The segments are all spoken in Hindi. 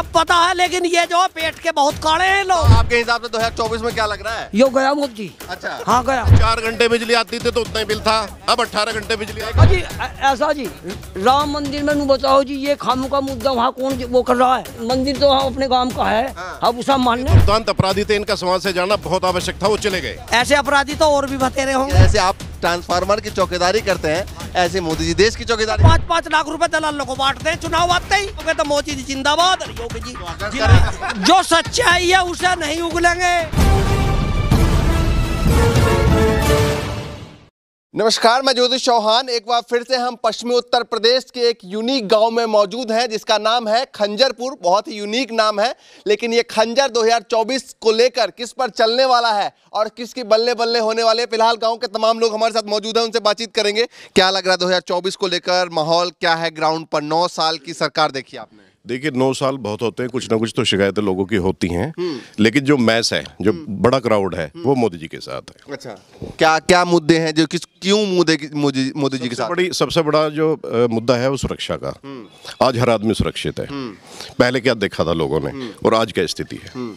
रकम पता है लेकिन ये जो पेट के बहुत काले हैं लोग तो आपके हिसाब से दो हजार चौबीस में क्या लग रहा है यो गया मोदी अच्छा हाँ गया चार घंटे बिजली आती थी तो उतना ही बिल था अब अठारह घंटे बिजली हाँ जी ऐसा जी राम मंदिर में बताओ जी ये खामो का मुद्दा वहाँ कौन वो कर रहा है मंदिर तो अपने गाँव का है हाँ। अब उसे लो अपराधी थे इनका समाज ऐसी जाना बहुत आवश्यक था वो चले गए ऐसे अपराधी तो और भी बतेरे होंगे ऐसे आप ट्रांसफार्मर की चौकीदारी करते हैं ऐसे मोदी जी देश की चौकीदारी पाँच पाँच लाख रूपए दलालों को बांटते हैं चुनाव आते ही तो तो मोदी जी जिंदाबाद योगी जी जो सच्चाई है उसे नहीं उगलेंगे नमस्कार मैं ज्योतिष चौहान एक बार फिर से हम पश्चिमी उत्तर प्रदेश के एक यूनिक गांव में मौजूद हैं जिसका नाम है खंजरपुर बहुत ही यूनिक नाम है लेकिन ये खंजर 2024 को लेकर किस पर चलने वाला है और किसकी बल्ले बल्ले होने वाले फिलहाल गांव के तमाम लोग हमारे साथ मौजूद हैं उनसे बातचीत करेंगे क्या लग रहा है दो को लेकर माहौल क्या है ग्राउंड पर नौ साल की सरकार देखी आपने देखिए नौ साल बहुत होते हैं कुछ ना कुछ तो शिकायतें लोगों की होती हैं हम्म। लेकिन जो मैस है जो हम्म। बड़ा क्राउड है हम्म। वो मोदी जी के साथ है अच्छा क्या क्या मुद्दे हैं जो किस क्यों मुद्दे मोदी जी के साथ बड़ी सबसे बड़ा जो आ, मुद्दा है वो सुरक्षा का आज हर आदमी सुरक्षित है पहले क्या देखा था लोगों ने और आज क्या स्थिति है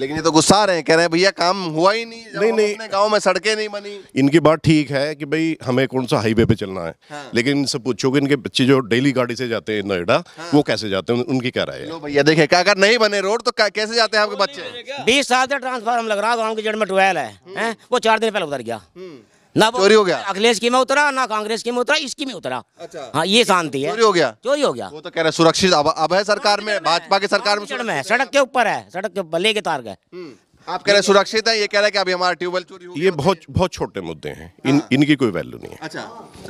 लेकिन ये तो गुस्सा रहे हैं कह रहे हैं भैया काम हुआ ही नहीं नहीं नहीं गांव में सड़कें नहीं बनी इनकी बात ठीक है कि भाई हमें कौन सा हाईवे पे चलना है हाँ। लेकिन इनसे पूछो कि इनके बच्चे जो डेली गाड़ी से जाते हैं नोएडा हाँ। वो कैसे जाते हैं उनकी क्या राय है भैया देखे क्या अगर नहीं बने रोड तो कैसे जाते हैं आपके बच्चे बीस साल से ट्रांसफार्म लग रहा गाँव की जड़ में ट्वेल्व है हम्म। वो चार दिन पहले उधर गया हम्म। ना चोरी हो गया अखिलेश की में उतरा ना कांग्रेस की में उतरा इसकी में उतरा अच्छा हाँ ये शांति है चोरी हो गया चोरी हो गया वो तो कह रहे सुरक्षित अब, अब है सरकार में भाजपा की सरकार में है सड़क के ऊपर है सड़क के ऊपर लेके तार गए हम्म, आप कह रहे हैं सुरक्षित है ये कह रहे हैं कि अभी हमारा ट्यूबवेल चोरी ये बहुत बहुत छोटे मुद्दे हैं इन हाँ। इनकी कोई वैल्यू नहीं है अच्छा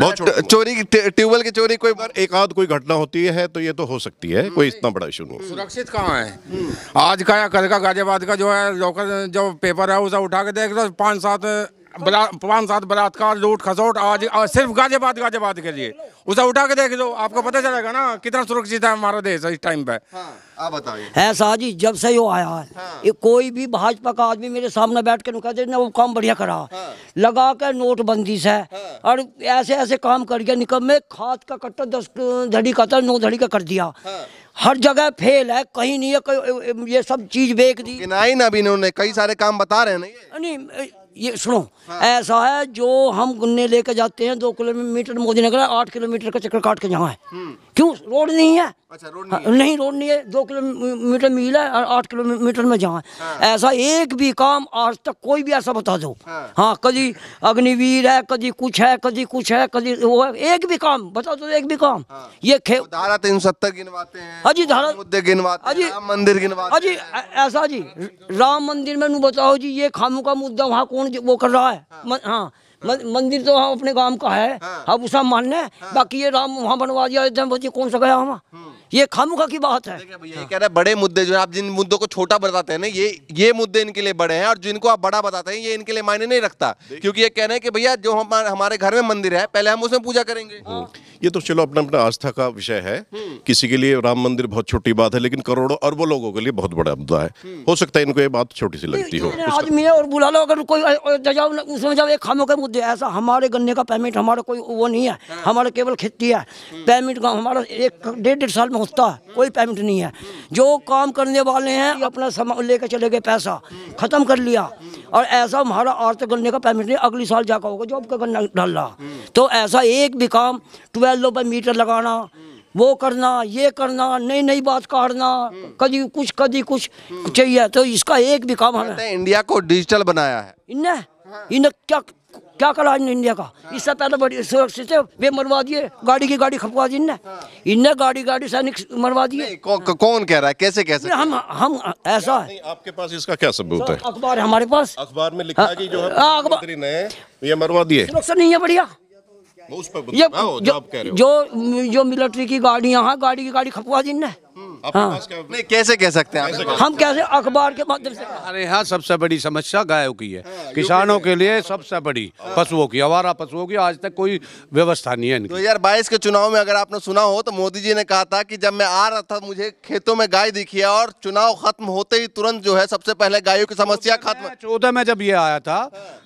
बहुत चोरी ट्यूबवेल की चोरी कोई बार एक आध कोई घटना होती है तो ये तो हो सकती है कोई इतना बड़ा इशू नहीं सुरक्षित कहाँ है आज का या कल का गाजियाबाद का जो है लोकल जो पेपर है उसे उठा के देख लो पाँच सात प्लान बलात्कार लूट खसोट आज सिर्फ गाजियाबाद गाजियाबाद के लिए हाँ। उसे उठा के देख दो आपको पता चलेगा ना कितना सुरक्षित है हमारा देश इस टाइम पे हाँ, है शाह जी जब से यो आया है हाँ। कोई भी भाजपा का आदमी मेरे सामने बैठ के नुका ने वो काम बढ़िया करा हाँ। लगा के नोटबंदी से हाँ। और ऐसे ऐसे काम कर गया निकम में खाद का कट्टा दस धड़ी का था नौ धड़ी का कर दिया हाँ। हर जगह फेल है कहीं नहीं है ये सब चीज बेच दी ना भी इन्होंने कई सारे काम बता रहे हैं नहीं ये सुनो हाँ। ऐसा है जो हम गुन्ने लेकर जाते हैं दो किलोमीटर मोदी नगर आठ किलोमीटर का चक्कर काट के जहाँ है हम्म। क्यों रोड नहीं है अच्छा रोड नहीं, हाँ, नहीं रोड नहीं है दो किलोमीटर मील है आठ किलोमीटर में जाना है हाँ। ऐसा एक भी काम आज तक कोई भी ऐसा बता दो हाँ, हाँ कभी अग्निवीर है कभी कुछ है कभी कुछ है कभी वो है एक भी काम बता दो एक भी काम हाँ। ये तो धारा तीन सत्तर गिनवाते हैं अजी हाँ धारा मुद्दे अजी मंदिर गिनवाते अजी ऐसा जी राम मंदिर में बताओ जी ये खामू का मुद्दा वहाँ कौन कौन वो कर रहा है म, हाँ, हाँ।, हाँ। मंदिर तो हम अपने गांव का है हाँ है हाँ। बाकी ये राम वहाँ बनवा दिया कौन सा गया वहाँ हम्म। ये खामुखा की बात है ये कह रहे बड़े मुद्दे जो है आप जिन मुद्दों को छोटा बताते हैं ना ये ये मुद्दे इनके लिए बड़े हैं और जिनको आप बड़ा बताते हैं ये इनके लिए मायने नहीं रखता क्योंकि ये कह रहे हैं कि भैया जो हम हमारे घर में मंदिर है पहले हम उसमें पूजा करेंगे ये तो चलो अपना अपना आस्था का विषय है हम्म। किसी के लिए राम मंदिर बहुत छोटी बात है लेकिन करोड़ों अरबों लोगों के लिए बहुत बड़ा मुद्दा है हम्म। हो सकता है इनको ये बात छोटी सी लगती हो आदमी है और बुला लो अगर कोई उसमें एक का मुद्दे ऐसा हमारे गन्ने का पेमेंट हमारा कोई वो नहीं है हाँ। हमारा केवल खेती है पेमेंट हम्म। का हमारा एक डेढ़ डेढ़ साल पहुंचता कोई पेमेंट नहीं है जो काम करने वाले हैं अपना सामान लेकर चले गए पैसा ख़त्म कर लिया और ऐसा हमारा आर्थ गन्ने का पेमेंट नहीं अगली साल जाकर होगा जॉब का गन्ना डाल रहा तो ऐसा एक भी काम ट्वेल्व रुपये मीटर लगाना वो करना ये करना नई नई बात काटना कभी कुछ कभी कुछ चाहिए तो इसका एक भी काम है इंडिया को डिजिटल बनाया है इन्हें इन्हें क्या क्या कर आज इंडिया का इससे पहले बड़ी सुरक्षित है वे मरवा दिए गाड़ी की गाड़ी खपवा दी इनने हाँ। इनने गाड़ी गाड़ी सैनिक मरवा दिए कौन कह रहा है कैसे कैसे हम हम ऐसा है आपके पास इसका क्या सबूत है अखबार हमारे पास अखबार में लिखा हाँ, है हाँ, अखबार ये मरवा दिए सुरक्षा नहीं है बढ़िया उस पर ये जो जो, जो मिलिट्री की गाड़ियाँ हैं गाड़ी की गाड़ी खपवा दी इन्हें हाँ नहीं कैसे कह सकते हैं हम कैसे अखबार के माध्यम से अरे यहाँ सबसे बड़ी समस्या गायों की है हाँ, किसानों के लिए सबसे बड़ी पशुओं हाँ। की आवारा पशुओं की आज तक कोई व्यवस्था नहीं है दो हजार बाईस के चुनाव में अगर आपने सुना हो तो मोदी जी ने कहा था की जब मैं आ रहा था मुझे खेतों में गाय दिखी है और चुनाव खत्म होते ही तुरंत जो है सबसे पहले गायों की समस्या खत्म चौदह में जब ये आया था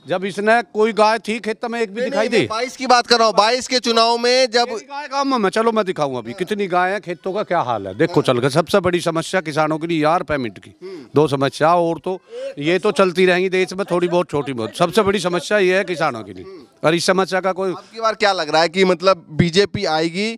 जब इसने कोई गाय थी खेत में एक भी दिखाई दी बाईस की बात कर रहा हूँ बाईस के चुनाव में जब गाय का चलो मैं दिखाऊँ अभी कितनी गाय है खेतों का क्या हाल है देखो चल है सबसे बड़ी समस्या किसानों के लिए यार पेमेंट की दो समस्या और तो ये तो चलती रहेंगी देश में थोड़ी बहुत छोटी बहुत सबसे बड़ी समस्या ये है किसानों के लिए और इस समस्या का कोई आपकी बार क्या लग रहा है कि मतलब बीजेपी आएगी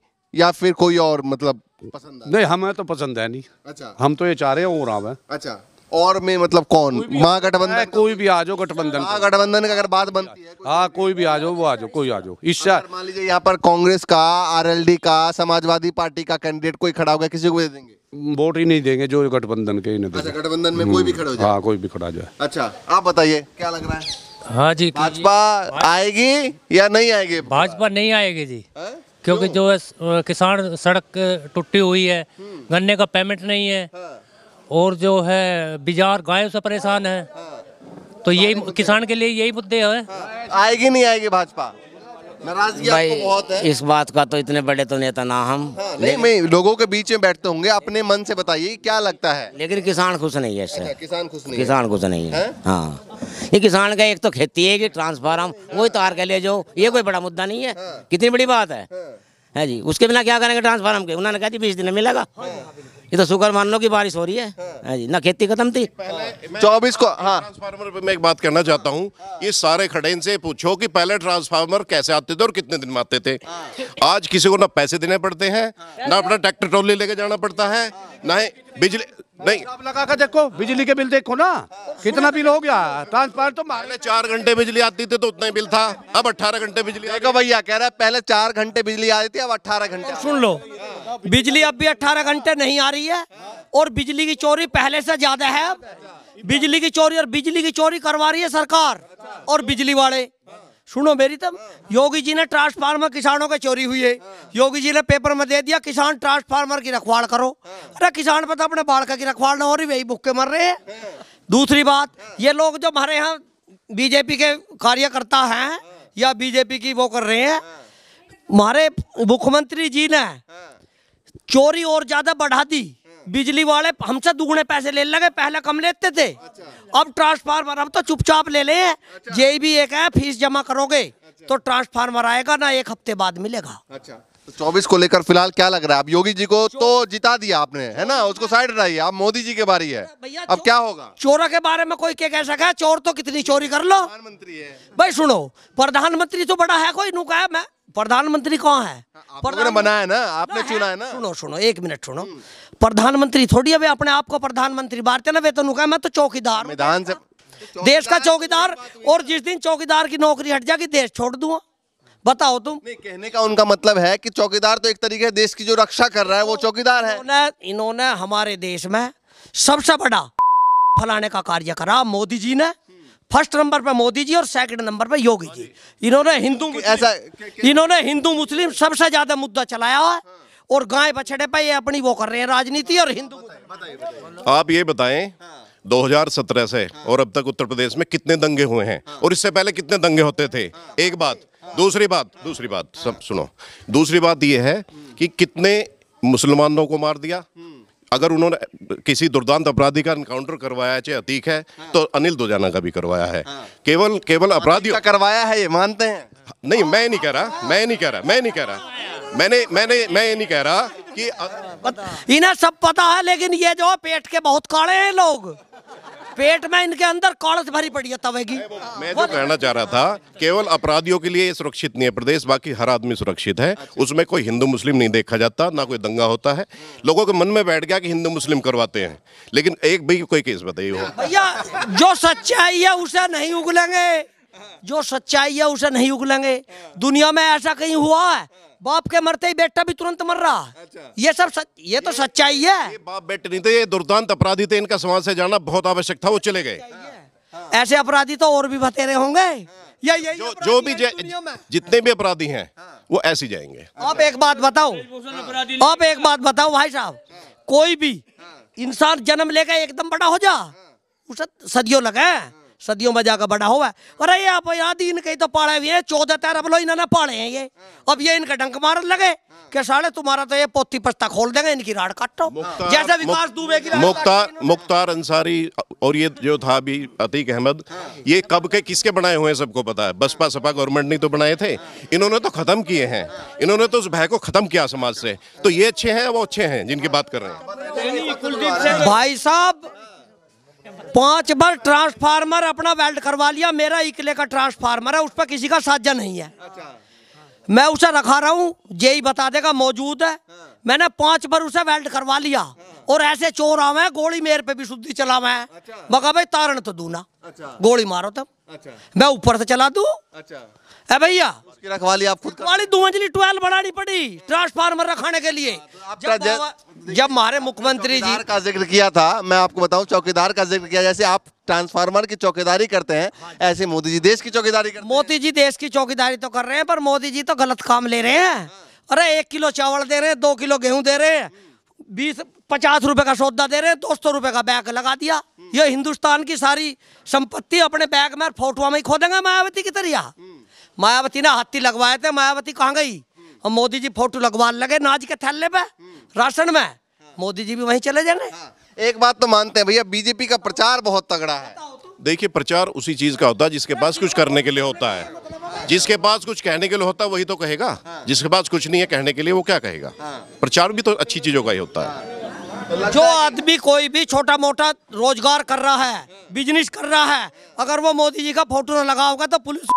या फिर कोई और मतलब पसंद नहीं हमें तो पसंद है नहीं अच्छा हम तो ये चाह रहे हैं और आवे अच्छा और में मतलब कौन महागठबंधन कोई भी आ जाओ गठबंधन महागठबंधन का अगर बात बनती है हाँ कोई भी आ जाओ वो आ जाओ कोई आ जाओ इससे मान लीजिए यहाँ पर कांग्रेस का आरएलडी का समाजवादी पार्टी का कैंडिडेट कोई खड़ा होगा किसी को दे देंगे वोट ही नहीं देंगे जो गठबंधन के ही नहीं अच्छा गठबंधन में कोई भी खड़ा हो जाए हाँ कोई भी खड़ा जाए अच्छा आप बताइए क्या लग रहा है हाँ जी भाजपा आएगी या नहीं आएगी भाजपा नहीं आएगी जी क्योंकि जो है किसान सड़क टूटी हुई है हम्म। गन्ने का पेमेंट नहीं है हाँ। और जो है बिजार गायों से परेशान है हाँ। तो यही किसान के लिए यही मुद्दे हैं हाँ। आएगी नहीं आएगी भाजपा नाराजगी आपको बहुत है इस बात का तो इतने बड़े तो नेता ना हम हाँ, नहीं मैं लोगों के बीच में बैठते होंगे अपने मन से बताइए क्या लगता है लेकिन किसान खुश नहीं है इससे किसान खुश नहीं किसान खुश नहीं है हाँ ये किसान का एक तो खेती है कि ट्रांसफार्म वही तार के ले जाओ ये कोई बड़ा मुद्दा नहीं है हाँ। कितनी बड़ी बात है हाँ। है जी उसके बिना क्या करेंगे ट्रांसफार्म के उन्होंने कहा बीस दिन में मिलेगा हाँ। ये तो शुक्र मान लो की बारिश हो रही है हाँ।, हाँ जी ना खेती खत्म थी हाँ। चौबीस को हाँ ट्रांसफार्मर पे मैं एक बात करना चाहता हूँ ये सारे खड़े इनसे पूछो कि पहले ट्रांसफार्मर कैसे आते थे और कितने दिन में आते थे हाँ। आज किसी को ना पैसे देने पड़ते हैं ना अपना ट्रैक्टर ट्रॉली लेके जाना पड़ता है ना बिजली नहीं आप लगा कर देखो बिजली के बिल देखो ना कितना बिल हो गया ट्रांसफार्मर तो पहले चार घंटे बिजली आती थी तो उतना ही बिल था अब अट्ठारह घंटे बिजली देखो भैया कह रहा है पहले चार घंटे बिजली आ रही थी अब अट्ठारह घंटे सुन लो बिजली अब भी अट्ठारह घंटे नहीं आ रही है और बिजली की चोरी पहले से ज्यादा है बिजली की चोरी और बिजली की चोरी करवा रही है सरकार और बिजली वाले सुनो मेरी तब हाँ। योगी जी ने ट्रांसफार्मर किसानों के चोरी हुई है हाँ। योगी जी ने पेपर में दे दिया किसान ट्रांसफार्मर की रखवाड़ करो हाँ। अरे किसान पता अपने बालका की रखवाड़ ना हो रही वही भूखे मर रहे हैं दूसरी बात ये लोग जो हमारे यहाँ बीजेपी के कार्यकर्ता हैं या बीजेपी की वो कर रहे हैं हमारे मुख्यमंत्री जी ने चोरी और ज़्यादा बढ़ा दी बिजली वाले हमसे दुगने पैसे ले लगे पहले कम लेते थे अच्छा। अब ट्रांसफार्मर अब तो चुपचाप ले ले अच्छा। जे भी एक है फीस जमा करोगे अच्छा। तो ट्रांसफार्मर आएगा ना एक हफ्ते बाद मिलेगा अच्छा चौबीस को लेकर फिलहाल क्या लग रहा है अब योगी जी को तो जिता दिया आपने है ना उसको साइड हटाइए अब मोदी जी के बारे है अब क्या होगा चोरों के बारे में कोई क्या कह सका है चोर तो कितनी चोरी कर लो प्रधानमंत्री है भाई सुनो प्रधानमंत्री तो बड़ा है कोई नुका है मैं प्रधानमंत्री कौन है हाँ, आपने बनाया ना आपने चुना है ना सुनो सुनो एक मिनट सुनो हम्म। प्रधानमंत्री थोड़ी अभी अपने आप को प्रधानमंत्री बारते ना वे तो नुका मैं तो चौकीदार विधान से देश का चौकीदार और जिस दिन चौकीदार की नौकरी हट जाएगी देश छोड़ दूंगा बताओ तुम नहीं कहने का उनका मतलब है कि चौकीदार तो एक तरीके से देश की जो रक्षा कर रहा है वो चौकीदार है इन्होंने हमारे देश में सबसे बड़ा फलाने का कार्य करा मोदी जी ने फर्स्ट नंबर पर मोदी जी और सेकंड नंबर पर योगी जी इन्होंने हिंदू ऐसा इन्होंने हिंदू मुस्लिम सबसे ज्यादा मुद्दा चलाया है और गाय बछड़े पे ये अपनी वो कर रहे हैं राजनीति और हिंदू आप ये बताएं 2017 से और अब तक उत्तर प्रदेश में कितने दंगे हुए हैं और इससे पहले कितने दंगे होते थे एक बात दूसरी बात दूसरी बात सब सुनो दूसरी बात ये है कि कितने मुसलमानों को मार दिया अगर उन्होंने किसी दुर्दांत अपराधी का इनकाउंटर करवाया चाहे अतीक है तो अनिल दुजाना का भी करवाया है हाँ। केवल केवल अपराधियों करवाया है ये मानते हैं नहीं मैं नहीं कह रहा मैं नहीं कह रहा मैं नहीं कह रहा मैंने मैंने मैं ये नहीं कह रहा कि इन्हें सब पता है लेकिन ये जो पेट के बहुत काले हैं लोग पेट में इनके अंदर कौड़स भरी पड़ी है तवेगी हाँ। मैं जो कहना चाह रहा था केवल अपराधियों के लिए सुरक्षित नहीं है प्रदेश बाकी हर आदमी सुरक्षित है अच्छा। उसमें कोई हिंदू मुस्लिम नहीं देखा जाता ना कोई दंगा होता है हाँ। लोगों के मन में बैठ गया कि हिंदू मुस्लिम करवाते हैं लेकिन एक भी कोई केस बताइए हो भैया जो सच्चाई है उसे नहीं उगलेंगे हाँ। जो सच्चाई है उसे नहीं उगलेंगे दुनिया में ऐसा कहीं हुआ है बाप के मरते ही बेटा भी तुरंत मर रहा अच्छा। ये सब सच ये, तो ये तो सच्चाई है ये बाप बेटे नहीं थे तो ये दुर्दांत अपराधी थे इनका समाज से जाना बहुत आवश्यक था वो चले गए ऐसे अपराधी तो और भी बतेरे होंगे या हाँ। ये जो, जो भी जितने भी अपराधी हैं हाँ। वो ऐसे जाएंगे आप एक बात बताओ आप एक बात बताओ भाई साहब कोई भी हाँ। इंसान जन्म लेकर एकदम बड़ा हो जा उसे सदियों लगा सदियों में जाकर बड़ा हुआ अरे ये आप आदि इनके तो पाड़े हुए चौदह तेरह बोलो इन्होंने पाड़े हैं ये अब ये इनका डंक मारने लगे कि साले तुम्हारा तो ये पोती पस्ता खोल देंगे इनकी राड काटो जैसे विकास दुबे की मुख्तार मुख्तार अंसारी और ये जो था अभी अतीक अहमद ये कब के किसके बनाए हुए हैं सबको पता है बसपा सपा गवर्नमेंट ने तो बनाए थे इन्होंने तो खत्म किए हैं इन्होंने तो उस भय को खत्म किया समाज से तो ये अच्छे हैं वो अच्छे हैं जिनकी बात कर रहे हैं भाई साहब पांच बार ट्रांसफार्मर अपना वेल्ड करवा लिया मेरा इकले का ट्रांसफार्मर है उस पर किसी का साझा नहीं है अच्छा। मैं उसे रखा रहा हूँ जे ही बता देगा मौजूद है हाँ। मैंने पांच बार उसे वेल्ड करवा लिया हाँ। और ऐसे चोर आवा गोली मेरे पे भी शुद्धि चलावे अच्छा। मका भाई तारण तो दू ना अच्छा। गोली मारो तब अच्छा। मैं ऊपर से चला दू अच्छा भैया रखवाली आप खुद वाली दो मंजिली ट्वेल्व बढ़ानी पड़ी ट्रांसफार्मर रखाने के लिए हाँ, तो जब हमारे मुख्यमंत्री जी का जिक्र किया था मैं आपको बताऊं चौकीदार का जिक्र किया जैसे आप ट्रांसफार्मर की चौकीदारी करते हैं हाँ ऐसे मोदी जी देश की चौकीदारी करते मोदी जी देश की चौकीदारी तो कर रहे हैं पर मोदी जी तो गलत काम ले रहे हैं हाँ। अरे एक किलो चावल दे रहे हैं दो किलो गेहूं दे रहे हैं बीस पचास रुपए का सौदा दे रहे हैं दो सौ रुपए का बैग लगा दिया ये हिंदुस्तान की सारी संपत्ति अपने बैग में फोटो में ही खो देंगे मायावती की तरह मायावती ने हाथी लगवाए थे मायावती कहाँ गई और मोदी जी फोटो लगवा लगे नाज के थैले पे राशन में मोदी जी भी वहीं चले जाएंगे हाँ, एक बात तो मानते हैं भैया बीजेपी का प्रचार बहुत तगड़ा है देखिए प्रचार उसी चीज़ का होता है जिसके पास कुछ करने के लिए होता है जिसके पास कुछ कहने के लिए होता है वही तो कहेगा हाँ। जिसके पास कुछ नहीं है कहने के लिए वो क्या कहेगा हाँ। प्रचार भी तो अच्छी चीज़ों का ही होता है तो जो आदमी कोई भी छोटा मोटा रोजगार कर रहा है बिजनेस कर रहा है अगर वो मोदी जी का फोटो ना लगा होगा तो पुलिस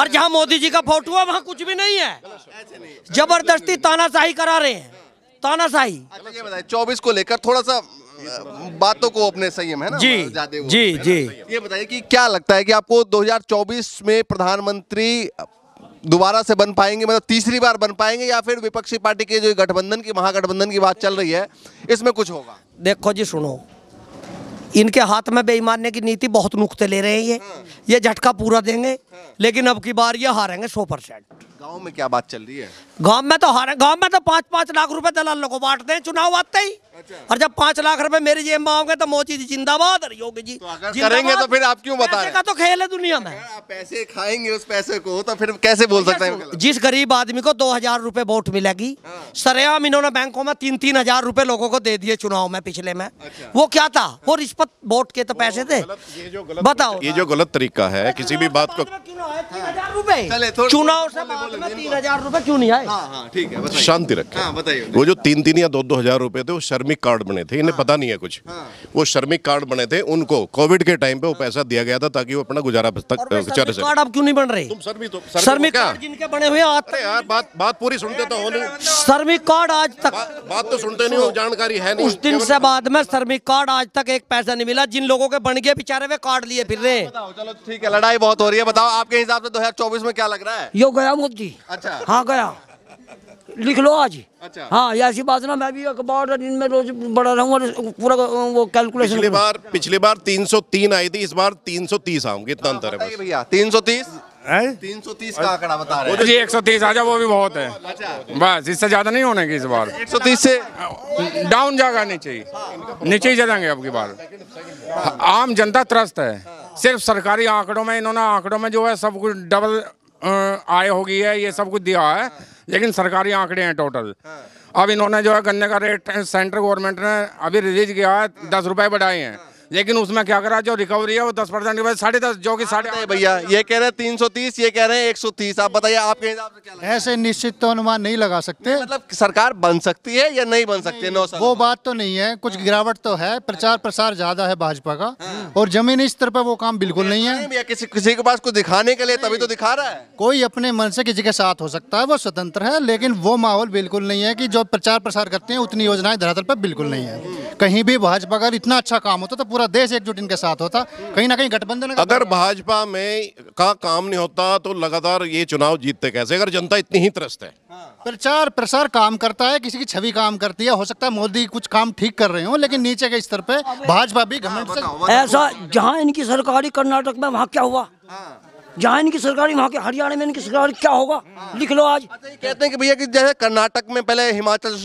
और जहाँ मोदी जी का फोटो है वहाँ कुछ भी नहीं है जबरदस्ती तानाशाही करा रहे हैं तानाशाही अच्छा, चौबीस को लेकर थोड़ा सा तो बातों को अपने संयम है ना जी जी जी ये बताइए कि क्या लगता है कि आपको 2024 में प्रधानमंत्री दोबारा से बन पाएंगे मतलब तीसरी बार बन पाएंगे या फिर विपक्षी पार्टी के जो गठबंधन की महागठबंधन की बात चल रही है इसमें कुछ होगा देखो जी सुनो इनके हाथ में बेईमानने की नीति बहुत नुकते ले रहे हैं ये हाँ। ये झटका पूरा देंगे हाँ। लेकिन अब की बार ये हारेंगे सौ परसेंट गांव में क्या बात चल रही है गांव में तो हर गांव में तो पाँच पाँच लाख रुपए दलालों को बांटते हैं चुनाव आते ही अच्छा। और जब पाँच लाख रुपए मेरे जेब में आओगे तो मोदी जी जिंदाबाद और योगी जी तो करेंगे तो फिर आप क्यों बता रहे तो खेल है दुनिया में आप पैसे खाएंगे उस पैसे को तो फिर कैसे बोल तो सकते हैं जिस गरीब आदमी को दो हजार रूपए वोट मिलेगी हाँ। सरेआम इन्होंने बैंकों में तीन तीन हजार रूपए लोगो को दे दिए चुनाव में पिछले में अच्छा। वो क्या था वो रिश्वत वोट के तो पैसे थे बताओ ये जो गलत तरीका है किसी भी बात तो को चुनाव से तीन हजार रूपए क्यों नहीं आए हाँ, हाँ, ठीक है शांति रखे हाँ, वो जो तीन तीन या दो दो हजार रूपए थे वो श्रमिक कार्ड बने थे इन्हें पता नहीं है कुछ वो श्रमिक कार्ड बने थे उनको कोविड के टाइम पे वो पैसा दिया गया था ताकि वो अपना गुजारा चल सके कार्ड अब क्यों नहीं बन रहे श्रमिक तो- जिनके बने हुए यार बात बात पूरी सुनते तो श्रमिक कार्ड आज तक बात तो सुनते नहीं हो जानकारी है उस दिन से मतलब? बाद में श्रमिक कार्ड आज तक एक पैसा नहीं मिला जिन लोगों के बन गए बेचारे वे कार्ड लिए फिर रहे चलो ठीक है लड़ाई बहुत हो रही है बताओ आपके हिसाब से दो में क्या लग रहा है यो गया थी अच्छा हाँ गया लिख लो आज अच्छा हाँ ऐसी बात ना मैं भी अखबार दिन में रोज बढ़ा रहा हूँ तो पूरा वो कैलकुलेशन पिछली बार पिछली बार 303 आई थी इस बार 330 आऊंगी इतना हाँ, अंतर है भैया 330 तीन सौ तीस का आंकड़ा बता रहे हैं जी एक सौ तीस आ जाओ वो भी बहुत है अच्छा। बस इससे ज्यादा नहीं होने की इस बार एक सौ तीस से डाउन जाएगा नीचे ही नीचे ही जाएंगे अब की बार आम जनता त्रस्त है सिर्फ सरकारी आंकड़ों में इन्होंने आंकड़ों में जो है सब कुछ डबल आय होगी है ये सब कुछ दिया है लेकिन सरकारी आंकड़े हैं टोटल हाँ। अब इन्होंने जो है गन्ने का रेट सेंट्रल गवर्नमेंट ने अभी रिलीज किया है दस रुपए बढ़ाए हैं लेकिन उसमें क्या करा जो रिकवरी है वो दस परसेंट के बाद साढ़े दस जो कि साढ़े हाँ, भैया ये कह रहे हैं तीन सौ तीस ये कह रहे हैं एक सौ तीस आप बताइए आपके हिसाब से क्या ऐसे निश्चित तो अनुमान नहीं लगा सकते मतलब सरकार बन सकती है या नहीं बन सकती नौ वो बात तो नहीं है कुछ हाँ। गिरावट तो है प्रचार प्रसार ज्यादा है भाजपा का हाँ। और जमीनी स्तर पर वो काम बिल्कुल नहीं है किसी किसी के पास कुछ दिखाने के लिए तभी तो दिखा रहा है कोई अपने मन से किसी के साथ हो सकता है वो स्वतंत्र है लेकिन वो माहौल बिल्कुल नहीं है की जो प्रचार प्रसार करते हैं उतनी योजनाएं धरातल पर बिल्कुल नहीं है कहीं भी भाजपा अगर इतना अच्छा काम होता तो पूरा पूरा देश एकजुट इनके साथ होता कहीं ना कहीं गठबंधन अगर भाजपा में का काम नहीं होता तो लगातार ये चुनाव जीतते कैसे अगर जनता इतनी ही त्रस्त है हाँ। प्रचार प्रसार काम करता है किसी की छवि काम करती है हो सकता है मोदी कुछ काम ठीक कर रहे हो लेकिन नीचे के स्तर पे भाजपा भी घमंड से ऐसा जहाँ इनकी सरकारी कर्नाटक में वहाँ क्या हुआ जहाँ इनकी सरकारी वहाँ के हरियाणा में इनकी सरकार क्या होगा लिख लो आज कहते हैं कि भैया कि जैसे कर्नाटक में पहले हिमाचल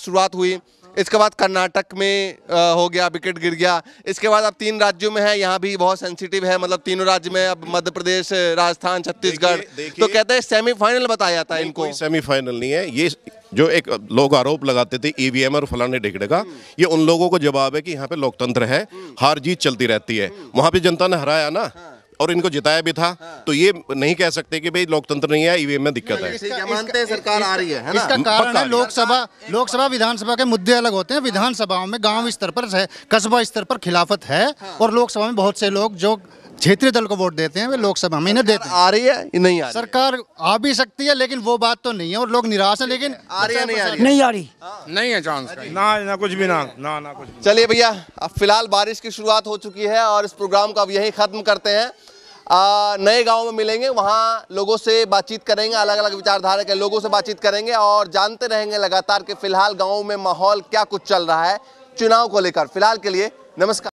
शुरुआत हुई इसके बाद कर्नाटक में आ, हो गया विकेट गिर गया इसके बाद अब तीन राज्यों में है यहाँ भी बहुत सेंसिटिव है मतलब तीनों राज्य में अब मध्य प्रदेश राजस्थान छत्तीसगढ़ तो कहते हैं सेमीफाइनल बताया जाता है इनको सेमीफाइनल नहीं है ये जो एक लोग आरोप लगाते थे ईवीएम e और फलाने डिगड़े का ये उन लोगों को जवाब है कि यहाँ पे लोकतंत्र है हार जीत चलती रहती है वहाँ पे जनता ने हराया ना हाँ। और इनको जिताया भी था हाँ। तो ये नहीं कह सकते कि भाई लोकतंत्र नहीं है ईवीएम में दिक्कत है सरकार आ रही है इसका कारण है लोकसभा हाँ, लोकसभा विधानसभा के मुद्दे अलग होते हैं विधानसभाओं में गाँव स्तर पर कस्बा स्तर पर खिलाफत है हाँ। और लोकसभा में बहुत से लोग जो क्षेत्रीय दल को वोट देते हैं वे लोकसभा में देते हैं आ रही है नहीं आ रही सरकार आ भी सकती है लेकिन वो बात तो नहीं है और लोग निराश हैं लेकिन आ रही है नहीं आ रही नहीं आ रही नहीं है चांस ना ना कुछ भी ना ना ना कुछ चलिए भैया अब फिलहाल बारिश की शुरुआत हो चुकी है और इस प्रोग्राम को अब यही खत्म करते हैं नए गांव में मिलेंगे वहाँ लोगों से बातचीत करेंगे अलग अलग विचारधारा के लोगों से बातचीत करेंगे और जानते रहेंगे लगातार कि फिलहाल गाँव में माहौल क्या कुछ चल रहा है चुनाव को लेकर फिलहाल के लिए नमस्कार